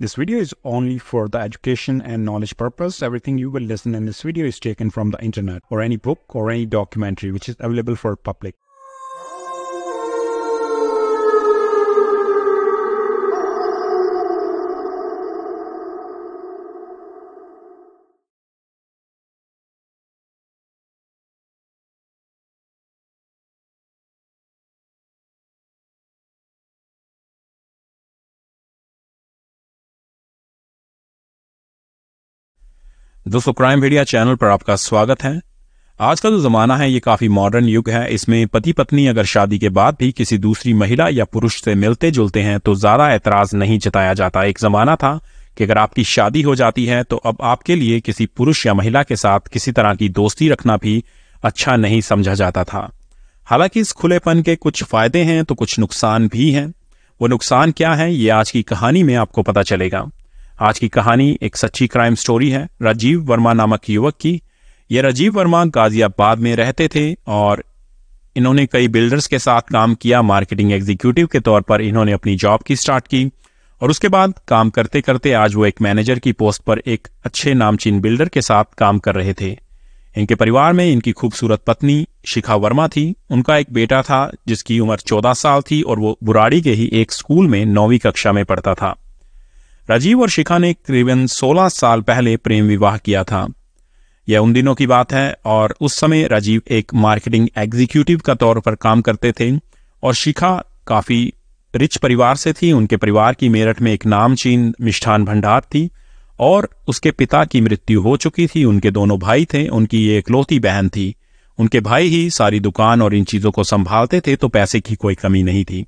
This video is only for the education and knowledge purpose. Everything you will listen in this video is taken from the internet or any book or any documentary which is available for public. दोस्तों crime media channel पर आपका स्वागत है आज का जो जमाना है ये काफी मॉडर्न युग है इसमें पति पत्नी अगर शादी के बाद भी किसी दूसरी महिला या पुरुष से मिलते जुलते हैं तो ज्यादा एतराज नहीं जताया जाता एक जमाना था कि अगर आपकी शादी हो जाती है तो अब आपके लिए किसी पुरुष या महिला के साथ किसी तरह की दोस्ती रखना भी अच्छा नहीं समझा जाता था हालांकि इस खुलेपन के कुछ फायदे हैं तो कुछ नुकसान भी हैं वो नुकसान क्या है ये आज की कहानी में आपको पता चलेगा आज की कहानी एक सच्ची क्राइम स्टोरी है राजीव वर्मा नामक युवक की यह राजीव वर्मा गाजियाबाद में रहते थे और इन्होंने कई बिल्डर्स के साथ काम किया मार्केटिंग एग्जीक्यूटिव के तौर पर इन्होंने अपनी जॉब की स्टार्ट की और उसके बाद काम करते करते आज वो एक मैनेजर की पोस्ट पर एक अच्छे नामचीन बिल्डर के साथ काम कर रहे थे इनके परिवार में इनकी खूबसूरत पत्नी शिखा वर्मा थी उनका एक बेटा था जिसकी उम्र चौदह साल थी और वो बुराड़ी के ही एक स्कूल में नौवीं कक्षा में पढ़ता था राजीव और शिखा ने करीबन 16 साल पहले प्रेम विवाह किया था यह उन दिनों की बात है और उस समय राजीव एक मार्केटिंग एग्जीक्यूटिव का तौर पर काम करते थे और शिखा काफ़ी रिच परिवार से थी उनके परिवार की मेरठ में एक नामचीन मिष्ठान भंडार थी और उसके पिता की मृत्यु हो चुकी थी उनके दोनों भाई थे उनकी ये इकलौती बहन थी उनके भाई ही सारी दुकान और इन चीज़ों को संभालते थे तो पैसे की कोई कमी नहीं थी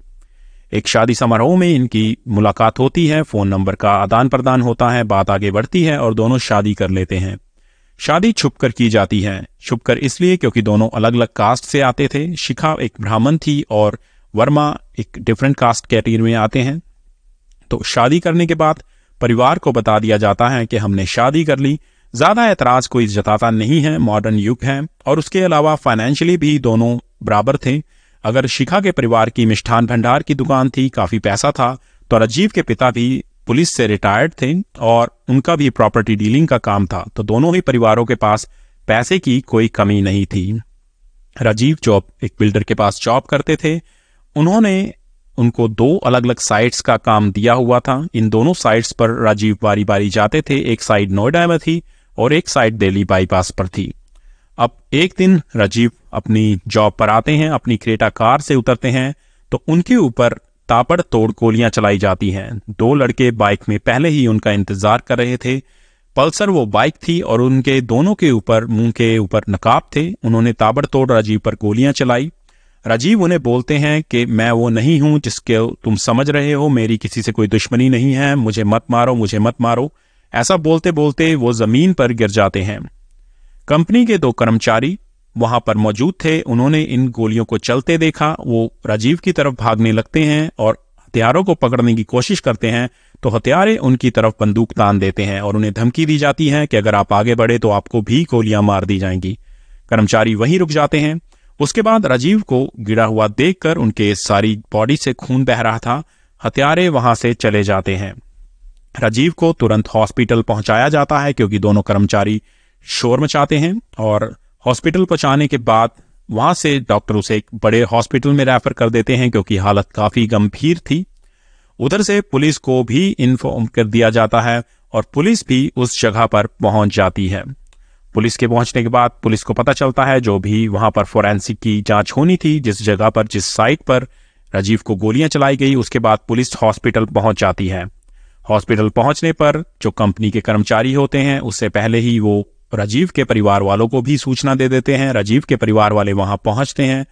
एक शादी समारोह में इनकी मुलाकात होती है फोन नंबर का आदान प्रदान होता है बात आगे बढ़ती है और दोनों शादी कर लेते हैं शादी छुपकर की जाती है छुपकर इसलिए क्योंकि दोनों अलग अलग कास्ट से आते थे शिखा एक ब्राह्मण थी और वर्मा एक डिफरेंट कास्ट कैटेगरी में आते हैं तो शादी करने के बाद परिवार को बता दिया जाता है कि हमने शादी कर ली ज्यादा एतराज कोई जताता नहीं है मॉडर्न युग है और उसके अलावा फाइनेंशियली भी दोनों बराबर थे अगर शिखा के परिवार की मिष्ठान भंडार की दुकान थी काफी पैसा था तो राजीव के पिता भी पुलिस से रिटायर्ड थे और उनका भी प्रॉपर्टी डीलिंग का काम था तो दोनों ही परिवारों के पास पैसे की कोई कमी नहीं थी राजीव जॉब एक बिल्डर के पास जॉब करते थे उन्होंने उनको दो अलग अलग साइट्स का काम दिया हुआ था इन दोनों साइट्स पर राजीव बारी बारी जाते थे एक साइड नोएडा में थी और एक साइड दिल्ली बाईपास पर थी अब एक दिन राजीव अपनी जॉब पर आते हैं अपनी क्रेटा कार से उतरते हैं तो उनके ऊपर ताबड़ तोड़ गोलियां चलाई जाती हैं दो लड़के बाइक में पहले ही उनका इंतजार कर रहे थे पल्सर वो बाइक थी और उनके दोनों के ऊपर मुंह के ऊपर नकाब थे उन्होंने ताबड़तोड़ राजीव पर गोलियां चलाई राजीव उन्हें बोलते हैं कि मैं वो नहीं हूं जिसके तुम समझ रहे हो मेरी किसी से कोई दुश्मनी नहीं है मुझे मत मारो मुझे मत मारो ऐसा बोलते बोलते वो जमीन पर गिर जाते हैं कंपनी के दो कर्मचारी वहां पर मौजूद थे उन्होंने इन गोलियों को चलते देखा वो राजीव की तरफ भागने लगते हैं और हथियारों को पकड़ने की कोशिश करते हैं तो हथियारे उनकी तरफ बंदूक तान देते हैं और उन्हें धमकी दी जाती है कि अगर आप आगे बढ़े तो आपको भी गोलियां मार दी जाएंगी कर्मचारी वहीं रुक जाते हैं उसके बाद राजीव को गिरा हुआ देखकर उनके सारी बॉडी से खून बह रहा था हथियारे वहां से चले जाते हैं राजीव को तुरंत हॉस्पिटल पहुंचाया जाता है क्योंकि दोनों कर्मचारी शोर मचाते हैं और हॉस्पिटल पहुंचाने के बाद वहां से डॉक्टर उसे एक बड़े हॉस्पिटल में रेफर कर देते हैं क्योंकि हालत काफी गंभीर थी उधर से पुलिस को भी इन्फॉर्म कर दिया जाता है और पुलिस भी उस जगह पर पहुंच जाती है पुलिस के पहुंचने के बाद पुलिस को पता चलता है जो भी वहां पर फोरेंसिक की जांच होनी थी जिस जगह पर जिस साइट पर राजीव को गोलियां चलाई गई उसके बाद पुलिस हॉस्पिटल पहुंच जाती है हॉस्पिटल पहुंचने पर जो कंपनी के कर्मचारी होते हैं उससे पहले ही वो राजीव के परिवार वालों को भी सूचना दे देते हैं राजीव के परिवार वाले वहां पहुंचते हैं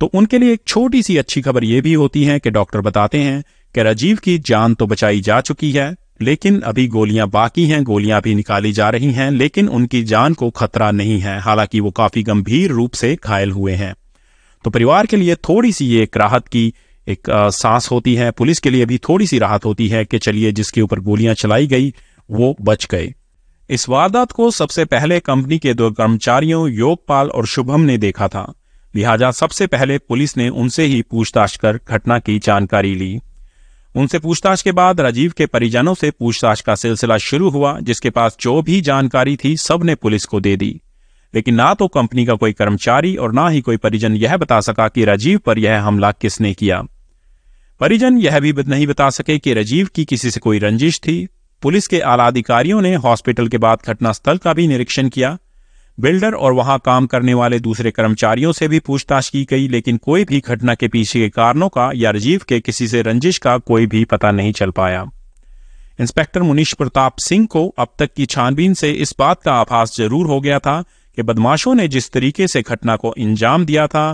तो उनके लिए एक छोटी सी अच्छी खबर यह भी होती है कि डॉक्टर बताते हैं कि राजीव की जान तो बचाई जा चुकी है लेकिन अभी गोलियां बाकी हैं गोलियां भी निकाली जा रही हैं लेकिन उनकी जान को खतरा नहीं है हालांकि वो काफी गंभीर रूप से घायल हुए हैं तो परिवार के लिए थोड़ी सी ये एक राहत की एक सांस होती है पुलिस के लिए भी थोड़ी सी राहत होती है कि चलिए जिसके ऊपर गोलियां चलाई गई वो बच गए इस वारदात को सबसे पहले कंपनी के दो कर्मचारियों योगपाल और शुभम ने देखा था लिहाजा सबसे पहले पुलिस ने उनसे ही पूछताछ कर घटना की जानकारी ली उनसे पूछताछ के बाद राजीव के परिजनों से पूछताछ का सिलसिला शुरू हुआ जिसके पास जो भी जानकारी थी सब ने पुलिस को दे दी लेकिन ना तो कंपनी का कोई कर्मचारी और ना ही कोई परिजन यह बता सका कि राजीव पर यह हमला किसने किया परिजन यह भी नहीं बता सके कि राजीव की किसी से कोई रंजिश थी पुलिस के आला अधिकारियों ने हॉस्पिटल के बाद घटनास्थल का भी निरीक्षण किया बिल्डर और वहां काम करने वाले दूसरे कर्मचारियों से भी पूछताछ की गई लेकिन कोई भी घटना के पीछे के कारणों का या राजीव के किसी से रंजिश का कोई भी पता नहीं चल पाया इंस्पेक्टर मुनीश प्रताप सिंह को अब तक की छानबीन से इस बात का आभास जरूर हो गया था कि बदमाशों ने जिस तरीके से घटना को अंजाम दिया था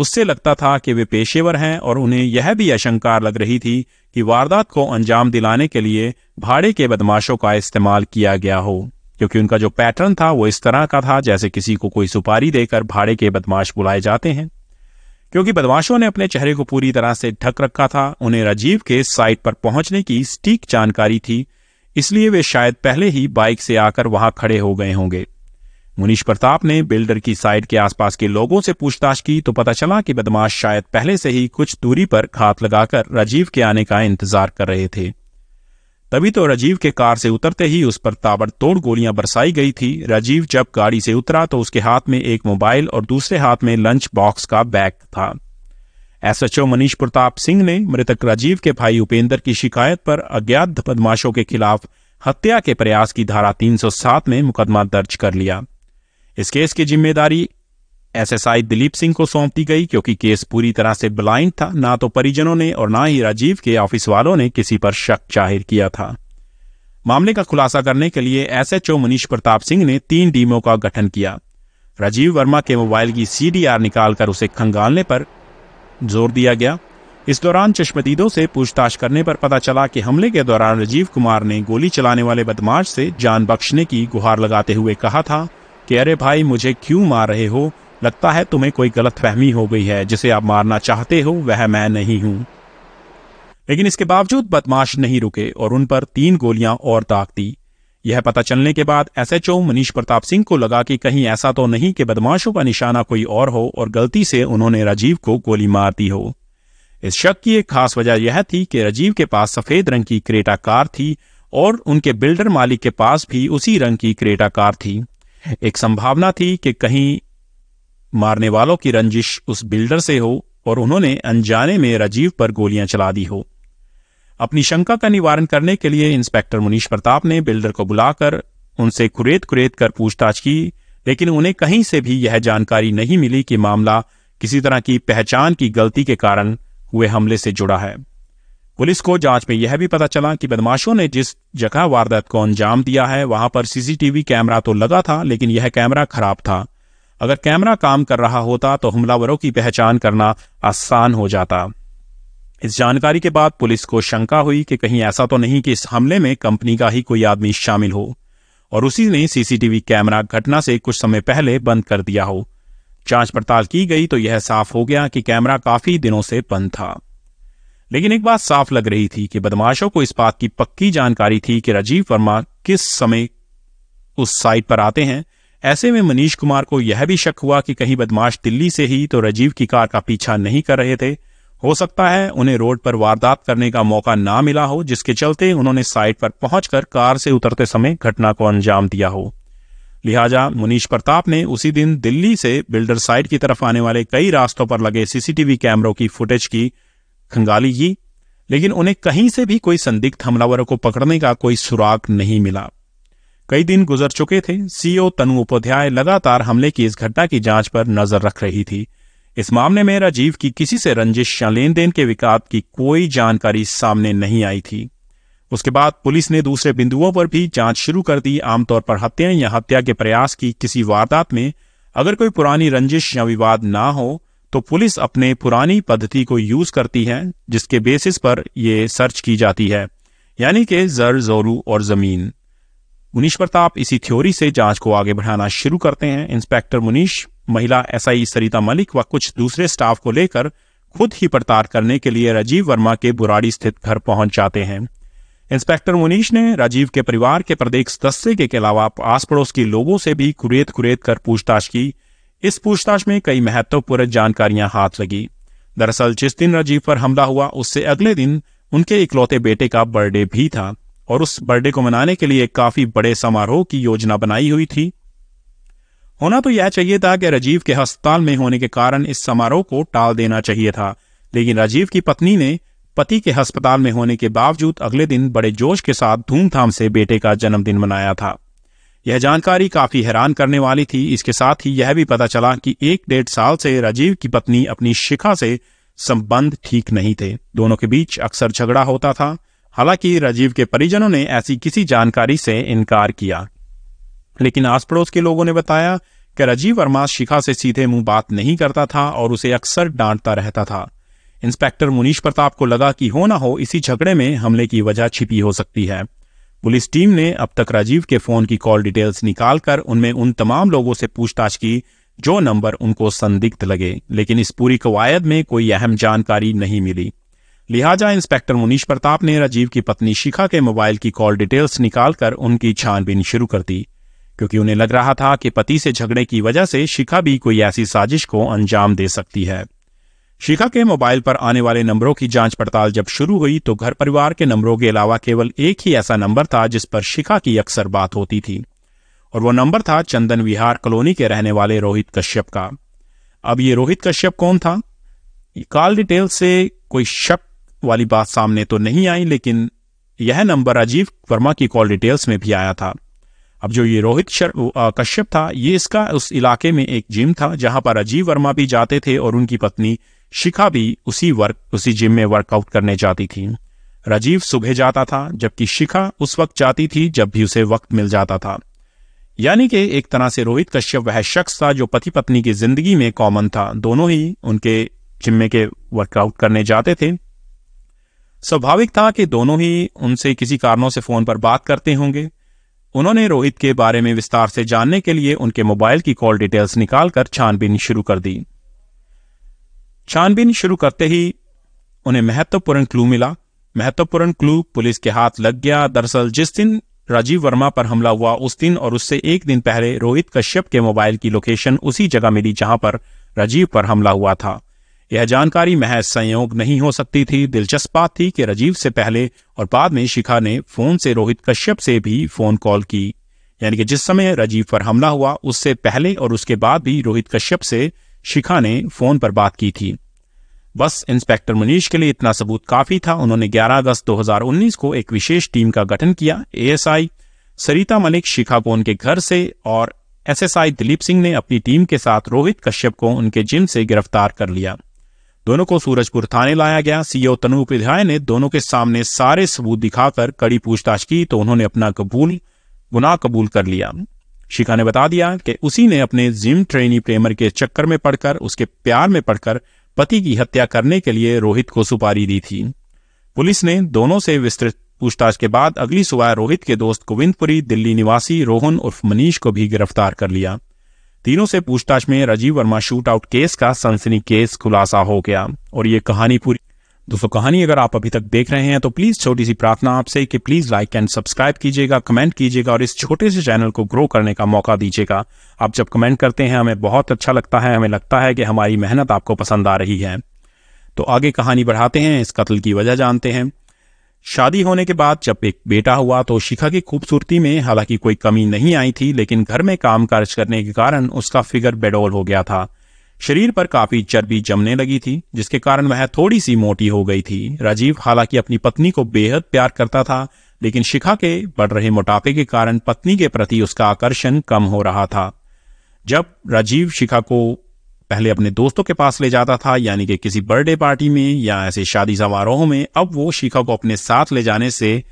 उससे लगता था कि वे पेशेवर हैं और उन्हें यह भी आशंका लग रही थी कि वारदात को अंजाम दिलाने के लिए भाड़े के बदमाशों का इस्तेमाल किया गया हो क्योंकि उनका जो पैटर्न था वो इस तरह का था जैसे किसी को कोई सुपारी देकर भाड़े के बदमाश बुलाए जाते हैं क्योंकि बदमाशों ने अपने चेहरे को पूरी तरह से ढक रखा था उन्हें राजीव के साइट पर पहुंचने की स्टीक जानकारी थी इसलिए वे शायद पहले ही बाइक से आकर वहां खड़े हो गए होंगे मुनीश प्रताप ने बिल्डर की साइट के आसपास के लोगों से पूछताछ की तो पता चला कि बदमाश शायद पहले से ही कुछ दूरी पर घात लगाकर राजीव के आने का इंतजार कर रहे थे तभी तो राजीव के कार से उतरते ही उस पर ताबड़तोड़ गोलियां बरसाई गई थी राजीव जब गाड़ी से उतरा तो उसके हाथ में एक मोबाइल और दूसरे हाथ में लंच बॉक्स का बैग था एसएचओ मनीष प्रताप सिंह ने मृतक राजीव के भाई उपेंद्र की शिकायत पर अज्ञात बदमाशों के खिलाफ हत्या के प्रयास की धारा 307 में मुकदमा दर्ज कर लिया इस केस की जिम्मेदारी एसएसआई दिलीप सिंह को सौंप दी गई क्योंकि केस पूरी तरह से ब्लाइंड था ना तो परिजनों ने और ना ही राजीव के ऑफिस वालों ने किसी पर शक जाहिर किया था मामले का खुलासा करने के लिए एसएचओ मनीष प्रताप सिंह ने तीन टीमों का गठन किया राजीव वर्मा के मोबाइल की सीडीआर निकालकर उसे खंगालने पर जोर दिया गया इस दौरान चश्मदीदों से पूछताछ करने पर पता चला कि हमले के दौरान राजीव कुमार ने गोली चलाने वाले बदमाश से जान बख्शने की गुहार लगाते हुए कहा था कि अरे भाई मुझे क्यों मार रहे हो लगता है तुम्हें कोई गलत फहमी हो गई है जिसे आप मारना चाहते हो वह मैं नहीं हूं लेकिन इसके बावजूद बदमाश नहीं रुके और उन पर तीन गोलियां और दाग दी यह पता चलने के बाद एसएचओ मनीष प्रताप सिंह को लगा कि कहीं ऐसा तो नहीं कि बदमाशों का निशाना कोई और हो और गलती से उन्होंने राजीव को गोली मार दी हो इस शक की एक खास वजह यह थी कि राजीव के पास सफेद रंग की क्रेटा कार थी और उनके बिल्डर मालिक के पास भी उसी रंग की क्रेटा कार थी एक संभावना थी कि कहीं मारने वालों की रंजिश उस बिल्डर से हो और उन्होंने अनजाने में राजीव पर गोलियां चला दी हो अपनी शंका का निवारण करने के लिए इंस्पेक्टर मुनीश प्रताप ने बिल्डर को बुलाकर उनसे कुरेद कुरेद कर पूछताछ की लेकिन उन्हें कहीं से भी यह जानकारी नहीं मिली कि मामला किसी तरह की पहचान की गलती के कारण हुए हमले से जुड़ा है पुलिस को जांच में यह भी पता चला कि बदमाशों ने जिस जगह वारदात को अंजाम दिया है वहां पर सीसीटीवी कैमरा तो लगा था लेकिन यह कैमरा खराब था अगर कैमरा काम कर रहा होता तो हमलावरों की पहचान करना आसान हो जाता इस जानकारी के बाद पुलिस को शंका हुई कि कहीं ऐसा तो नहीं कि इस हमले में कंपनी का ही कोई आदमी शामिल हो और उसी ने सीसीटीवी कैमरा घटना से कुछ समय पहले बंद कर दिया हो जांच पड़ताल की गई तो यह साफ हो गया कि कैमरा काफी दिनों से बंद था लेकिन एक बात साफ लग रही थी कि बदमाशों को इस बात की पक्की जानकारी थी कि राजीव वर्मा किस समय उस साइट पर आते हैं ऐसे में मनीष कुमार को यह भी शक हुआ कि कहीं बदमाश दिल्ली से ही तो राजीव की कार का पीछा नहीं कर रहे थे हो सकता है उन्हें रोड पर वारदात करने का मौका ना मिला हो जिसके चलते उन्होंने साइट पर पहुंचकर कार से उतरते समय घटना को अंजाम दिया हो लिहाजा मुनीश प्रताप ने उसी दिन दिल्ली से बिल्डर साइट की तरफ आने वाले कई रास्तों पर लगे सीसीटीवी कैमरों की फुटेज की खंगाली की लेकिन उन्हें कहीं से भी कोई संदिग्ध हमलावरों को पकड़ने का कोई सुराग नहीं मिला कई दिन गुजर चुके थे सीओ तनु उपाध्याय लगातार हमले की इस घटना की जांच पर नजर रख रही थी इस मामले में राजीव की किसी से रंजिश या लेन देन के विकास की कोई जानकारी सामने नहीं आई थी उसके बाद पुलिस ने दूसरे बिंदुओं पर भी जांच शुरू कर दी आमतौर पर हत्याएं या हत्या के प्रयास की किसी वारदात में अगर कोई पुरानी रंजिश या विवाद ना हो तो पुलिस अपने पुरानी पद्धति को यूज करती है जिसके बेसिस पर यह सर्च की जाती है यानी कि जर जोरू और जमीन मुनीश प्रताप इसी थ्योरी से जांच को आगे बढ़ाना शुरू करते हैं इंस्पेक्टर मुनीश महिला एसआई सरिता मलिक व कुछ दूसरे स्टाफ को लेकर खुद ही पड़ताल करने के लिए राजीव वर्मा के बुराड़ी स्थित घर पहुंच जाते हैं इंस्पेक्टर मुनीश ने राजीव के परिवार के प्रत्येक सदस्य के, के अलावा आस पड़ोस के लोगों से भी कुरेद कुरेद कर पूछताछ की इस पूछताछ में कई महत्वपूर्ण जानकारियां हाथ लगी दरअसल जिस दिन राजीव पर हमला हुआ उससे अगले दिन उनके इकलौते बेटे का बर्थडे भी था और उस बर्थडे को मनाने के लिए काफी बड़े समारोह की योजना बनाई हुई थी होना तो यह चाहिए था कि राजीव के अस्पताल में होने के कारण इस समारोह को टाल देना चाहिए था लेकिन राजीव की पत्नी ने पति के अस्पताल में होने के बावजूद अगले दिन बड़े जोश के साथ धूमधाम से बेटे का जन्मदिन मनाया था यह जानकारी काफी हैरान करने वाली थी इसके साथ ही यह भी पता चला कि एक डेढ़ साल से राजीव की पत्नी अपनी शिखा से संबंध ठीक नहीं थे दोनों के बीच अक्सर झगड़ा होता था हालांकि राजीव के परिजनों ने ऐसी किसी जानकारी से इनकार किया लेकिन आस पड़ोस के लोगों ने बताया कि राजीव वर्मा शिखा से सीधे मुंह बात नहीं करता था और उसे अक्सर डांटता रहता था इंस्पेक्टर मुनीश प्रताप को लगा कि हो ना हो इसी झगड़े में हमले की वजह छिपी हो सकती है पुलिस टीम ने अब तक राजीव के फोन की कॉल डिटेल्स निकालकर उनमें उन तमाम लोगों से पूछताछ की जो नंबर उनको संदिग्ध लगे लेकिन इस पूरी कवायद में कोई अहम जानकारी नहीं मिली लिहाजा इंस्पेक्टर मुनीश प्रताप ने राजीव की पत्नी शिखा के मोबाइल की कॉल डिटेल्स निकालकर उनकी छानबीन शुरू कर दी क्योंकि उन्हें लग रहा था कि पति से झगड़े की वजह से शिखा भी कोई ऐसी साजिश को अंजाम दे सकती है शिखा के मोबाइल पर आने वाले नंबरों की जांच पड़ताल जब शुरू हुई तो घर परिवार के नंबरों के अलावा केवल एक ही ऐसा नंबर था जिस पर शिखा की अक्सर बात होती थी और वो नंबर था चंदन विहार कॉलोनी के रहने वाले रोहित कश्यप का अब ये रोहित कश्यप कौन था कॉल डिटेल से कोई शक वाली बात सामने तो नहीं आई लेकिन यह नंबर राजीव वर्मा की कॉल डिटेल्स में भी आया था अब जो ये रोहित कश्यप था ये इसका उस इलाके में एक जिम था जहां पर राजीव वर्मा भी जाते थे और उनकी पत्नी शिखा भी उसी वर्क उसी जिम में वर्कआउट करने जाती थी राजीव सुबह जाता था जबकि शिखा उस वक्त जाती थी जब भी उसे वक्त मिल जाता था यानी कि एक तरह से रोहित कश्यप वह शख्स था जो पति पत्नी की जिंदगी में कॉमन था दोनों ही उनके जिम्मे के वर्कआउट करने जाते थे स्वाभाविक था कि दोनों ही उनसे किसी कारणों से फोन पर बात करते होंगे उन्होंने रोहित के बारे में विस्तार से जानने के लिए उनके मोबाइल की कॉल डिटेल्स निकालकर छानबीन शुरू कर दी छानबीन शुरू करते ही उन्हें महत्वपूर्ण क्लू मिला महत्वपूर्ण क्लू पुलिस के हाथ लग गया दरअसल जिस दिन राजीव वर्मा पर हमला हुआ उस दिन और उससे एक दिन पहले रोहित कश्यप के मोबाइल की लोकेशन उसी जगह मिली जहां पर राजीव पर हमला हुआ था यह जानकारी महज संयोग नहीं हो सकती थी दिलचस्प बात थी कि राजीव से पहले और बाद में शिखा ने फोन से रोहित कश्यप से भी फोन कॉल की यानी कि जिस समय राजीव पर हमला हुआ उससे पहले और उसके बाद भी रोहित कश्यप से शिखा ने फोन पर बात की थी बस इंस्पेक्टर मनीष के लिए इतना सबूत काफी था उन्होंने 11 अगस्त 2019 को एक विशेष टीम का गठन किया एएसआई सरिता मलिक शिखा को उनके घर से और एसएसआई दिलीप सिंह ने अपनी टीम के साथ रोहित कश्यप को उनके जिम से गिरफ्तार कर लिया दोनों को सूरजपुर थाने लाया गया सीओ तनु उपाध्याय ने दोनों के सामने सारे सबूत दिखाकर कड़ी पूछताछ की तो उन्होंने अपना कबूल गुनाह कबूल कर लिया शिका ने बता दिया कि उसी ने अपने जिम ट्रेनी प्रेमर के चक्कर में पड़कर उसके प्यार में पड़कर पति की हत्या करने के लिए रोहित को सुपारी दी थी पुलिस ने दोनों से विस्तृत पूछताछ के बाद अगली सुबह रोहित के दोस्त गोविंदपुरी दिल्ली निवासी रोहन उर्फ मनीष को भी गिरफ्तार कर लिया तीनों से पूछताछ में राजीव वर्मा आउट केस का सनसनी केस खुलासा हो गया और ये कहानी पूरी दोस्तों कहानी अगर आप अभी तक देख रहे हैं तो प्लीज छोटी सी प्रार्थना आपसे कि प्लीज लाइक एंड सब्सक्राइब कीजिएगा कमेंट कीजिएगा और इस छोटे से चैनल को ग्रो करने का मौका दीजिएगा आप जब कमेंट करते हैं हमें बहुत अच्छा लगता है हमें लगता है कि हमारी मेहनत आपको पसंद आ रही है तो आगे कहानी बढ़ाते हैं इस कत्ल की वजह जानते हैं शादी होने के बाद जब एक बेटा हुआ तो शिखा की खूबसूरती में हालांकि कोई कमी नहीं आई थी लेकिन घर में काम काज करने के कारण उसका फिगर बेडोल हो गया था शरीर पर काफी चर्बी जमने लगी थी जिसके कारण वह थोड़ी सी मोटी हो गई थी राजीव हालांकि अपनी पत्नी को बेहद प्यार करता था लेकिन शिखा के बढ़ रहे मोटापे के कारण पत्नी के प्रति उसका आकर्षण कम हो रहा था जब राजीव शिखा को पहले अपने दोस्तों के पास ले जाता था यानी कि किसी बर्थडे पार्टी में या ऐसे शादी समारोह में अब वो शिखा को अपने साथ ले जाने से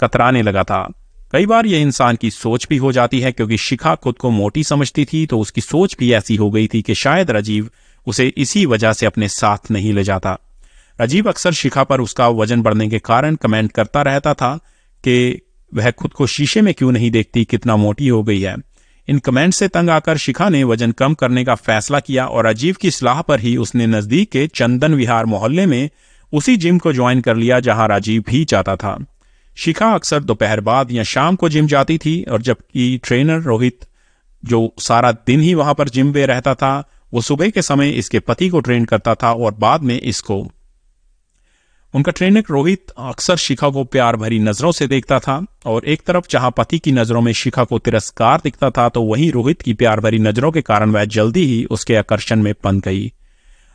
कतराने लगा था कई बार ये इंसान की सोच भी हो जाती है क्योंकि शिखा खुद को मोटी समझती थी तो उसकी सोच भी ऐसी हो गई थी कि शायद राजीव उसे इसी वजह से अपने साथ नहीं ले जाता राजीव अक्सर शिखा पर उसका वजन बढ़ने के कारण कमेंट करता रहता था कि वह खुद को शीशे में क्यों नहीं देखती कितना मोटी हो गई है इन कमेंट से तंग आकर शिखा ने वजन कम करने का फैसला किया और राजीव की सलाह पर ही उसने नजदीक के चंदन विहार मोहल्ले में उसी जिम को ज्वाइन कर लिया जहां राजीव भी जाता था शिखा अक्सर दोपहर बाद या शाम को जिम जाती थी और जबकि ट्रेनर रोहित जो सारा दिन ही वहां पर जिम में रहता था वो सुबह के समय इसके पति को ट्रेन करता था और बाद में इसको उनका ट्रेनर रोहित अक्सर शिखा को प्यार भरी नजरों से देखता था और एक तरफ जहां पति की नजरों में शिखा को तिरस्कार दिखता था तो वहीं रोहित की प्यार भरी नजरों के कारण वह जल्दी ही उसके आकर्षण में पन गई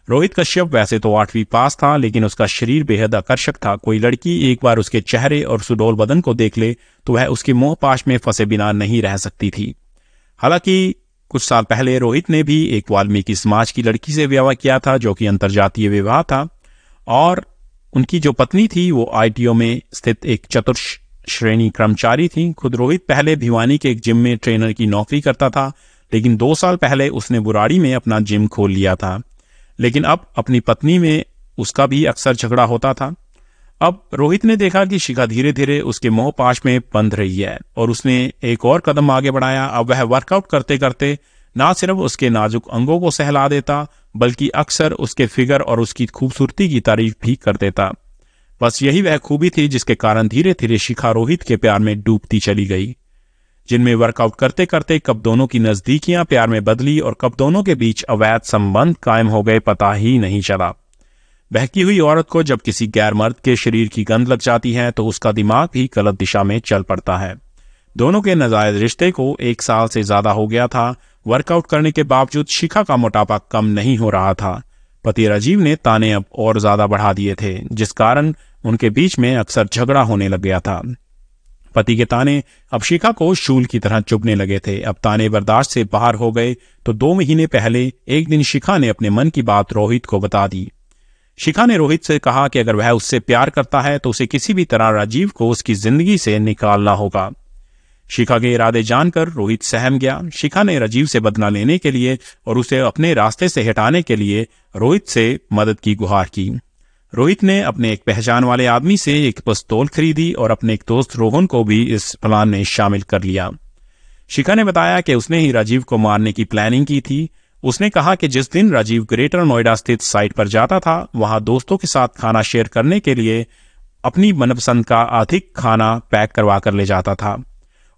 रोहित कश्यप वैसे तो आठवीं पास था लेकिन उसका शरीर बेहद आकर्षक था कोई लड़की एक बार उसके चेहरे और सुडोल बदन को देख ले तो वह उसके मोहपाश में फंसे बिना नहीं रह सकती थी हालांकि कुछ साल पहले रोहित ने भी एक वाल्मीकि समाज की लड़की से विवाह किया था जो कि अंतर्जातीय विवाह था और उनकी जो पत्नी थी वो आई में स्थित एक चतुर्श श्रेणी कर्मचारी थी खुद रोहित पहले भिवानी के एक जिम में ट्रेनर की नौकरी करता था लेकिन दो साल पहले उसने बुराड़ी में अपना जिम खोल लिया था लेकिन अब अपनी पत्नी में उसका भी अक्सर झगड़ा होता था अब रोहित ने देखा कि शिखा धीरे धीरे उसके मोह पाश में बंध रही है और उसने एक और कदम आगे बढ़ाया अब वह वर्कआउट करते करते ना सिर्फ उसके नाजुक अंगों को सहला देता बल्कि अक्सर उसके फिगर और उसकी खूबसूरती की तारीफ भी कर देता बस यही वह खूबी थी जिसके कारण धीरे धीरे शिखा रोहित के प्यार में डूबती चली गई जिनमें वर्कआउट करते करते कब दोनों की नजदीकियां प्यार में बदली और कब दोनों के बीच अवैध संबंध कायम हो गए पता ही नहीं चला बहकी हुई औरत को जब किसी गैर मर्द के शरीर की गंध लग जाती है तो उसका दिमाग भी गलत दिशा में चल पड़ता है दोनों के नजायज रिश्ते को एक साल से ज्यादा हो गया था वर्कआउट करने के बावजूद शिखा का मोटापा कम नहीं हो रहा था पति राजीव ने ताने अब और ज्यादा बढ़ा दिए थे जिस कारण उनके बीच में अक्सर झगड़ा होने लग गया था पति के ताने अब शिखा को शूल की तरह चुभने लगे थे अब ताने बर्दाश्त से बाहर हो गए तो दो महीने पहले एक दिन शिखा ने अपने मन की बात रोहित को बता दी शिखा ने रोहित से कहा कि अगर वह उससे प्यार करता है तो उसे किसी भी तरह राजीव को उसकी जिंदगी से निकालना होगा शिखा के इरादे जानकर रोहित सहम गया शिखा ने राजीव से बदला लेने के लिए और उसे अपने रास्ते से हटाने के लिए रोहित से मदद की गुहार की रोहित ने अपने एक पहचान वाले आदमी से एक पिस्तौल खरीदी और अपने एक दोस्त रोहन को भी इस प्लान में शामिल कर लिया शिखा ने बताया कि उसने ही राजीव को मारने की प्लानिंग की थी उसने कहा कि जिस दिन राजीव ग्रेटर नोएडा स्थित साइट पर जाता था वहां दोस्तों के साथ खाना शेयर करने के लिए अपनी मनपसंद का अधिक खाना पैक करवा कर ले जाता था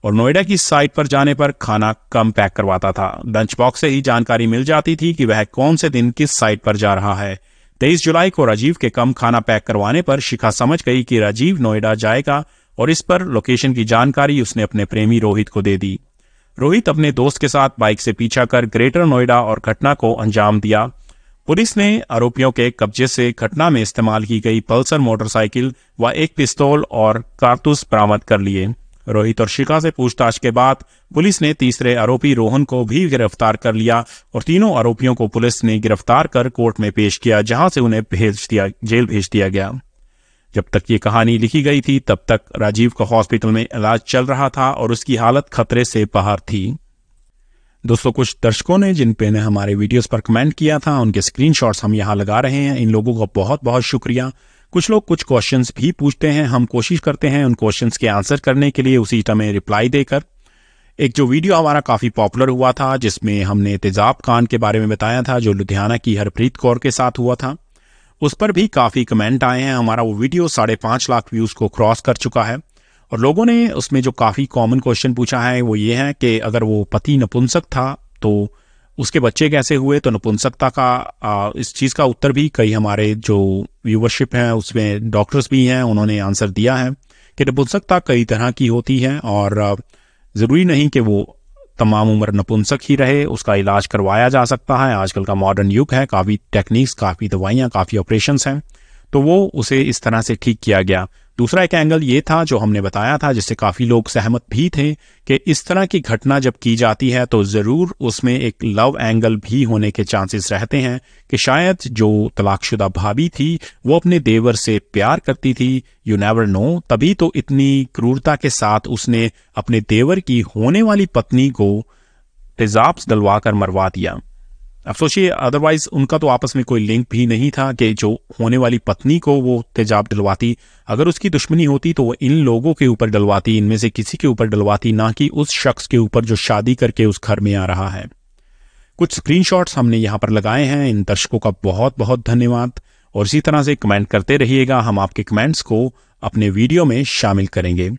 और नोएडा की साइट पर जाने पर खाना कम पैक करवाता था लंच बॉक्स से ही जानकारी मिल जाती थी कि वह कौन से दिन किस साइट पर जा रहा है तेईस जुलाई को राजीव के कम खाना पैक करवाने पर शिखा समझ गई कि राजीव नोएडा जाएगा और इस पर लोकेशन की जानकारी उसने अपने प्रेमी रोहित को दे दी रोहित अपने दोस्त के साथ बाइक से पीछा कर ग्रेटर नोएडा और घटना को अंजाम दिया पुलिस ने आरोपियों के कब्जे से घटना में इस्तेमाल की गई पल्सर मोटरसाइकिल व एक पिस्तौल और कारतूस बरामद कर लिए रोहित और शिखा से पूछताछ के बाद पुलिस ने तीसरे आरोपी रोहन को भी गिरफ्तार कर लिया और तीनों आरोपियों को पुलिस ने गिरफ्तार कर कोर्ट में पेश किया जहां से उन्हें भेज दिया जेल भेज दिया गया जब तक ये कहानी लिखी गई थी तब तक राजीव का हॉस्पिटल में इलाज चल रहा था और उसकी हालत खतरे से बाहर थी दोस्तों कुछ दर्शकों ने जिन पे ने हमारे वीडियोस पर कमेंट किया था उनके स्क्रीनशॉट्स हम यहाँ लगा रहे हैं इन लोगों का बहुत बहुत शुक्रिया कुछ लोग कुछ क्वेश्चंस भी पूछते हैं हम कोशिश करते हैं उन क्वेश्चंस के आंसर करने के लिए उसी समय रिप्लाई देकर एक जो वीडियो हमारा काफ़ी पॉपुलर हुआ था जिसमें हमने तेजाब खान के बारे में बताया था जो लुधियाना की हरप्रीत कौर के साथ हुआ था उस पर भी काफ़ी कमेंट आए हैं हमारा वो वीडियो साढ़े पाँच लाख व्यूज़ को क्रॉस कर चुका है और लोगों ने उसमें जो काफ़ी कॉमन क्वेश्चन पूछा है वो ये है कि अगर वो पति नपुंसक था तो उसके बच्चे कैसे हुए तो नपुंसकता का आ, इस चीज़ का उत्तर भी कई हमारे जो व्यूवरशिप हैं उसमें डॉक्टर्स भी हैं उन्होंने आंसर दिया है कि नपुंसकता कई तरह की होती है और ज़रूरी नहीं कि वो तमाम उम्र नपुंसक ही रहे उसका इलाज करवाया जा सकता है आजकल का मॉडर्न युग है काफ़ी टेक्निक्स काफ़ी दवाइयाँ काफ़ी ऑपरेशन हैं तो वो उसे इस तरह से ठीक किया गया दूसरा एक एंगल ये था जो हमने बताया था जिससे काफ़ी लोग सहमत भी थे कि इस तरह की घटना जब की जाती है तो ज़रूर उसमें एक लव एंगल भी होने के चांसेस रहते हैं कि शायद जो तलाकशुदा भाभी थी वो अपने देवर से प्यार करती थी यू नेवर नो तभी तो इतनी क्रूरता के साथ उसने अपने देवर की होने वाली पत्नी को तेजाब दलवा कर मरवा दिया अब सोचिए अदरवाइज उनका तो आपस में कोई लिंक भी नहीं था कि जो होने वाली पत्नी को वो तेजाब डलवाती अगर उसकी दुश्मनी होती तो वो इन लोगों के ऊपर डलवाती इनमें से किसी के ऊपर डलवाती ना कि उस शख्स के ऊपर जो शादी करके उस घर में आ रहा है कुछ स्क्रीनशॉट्स हमने यहाँ पर लगाए हैं इन दर्शकों का बहुत बहुत धन्यवाद और इसी तरह से कमेंट करते रहिएगा हम आपके कमेंट्स को अपने वीडियो में शामिल करेंगे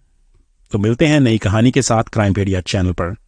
तो मिलते हैं नई कहानी के साथ क्राइम पेडिया चैनल पर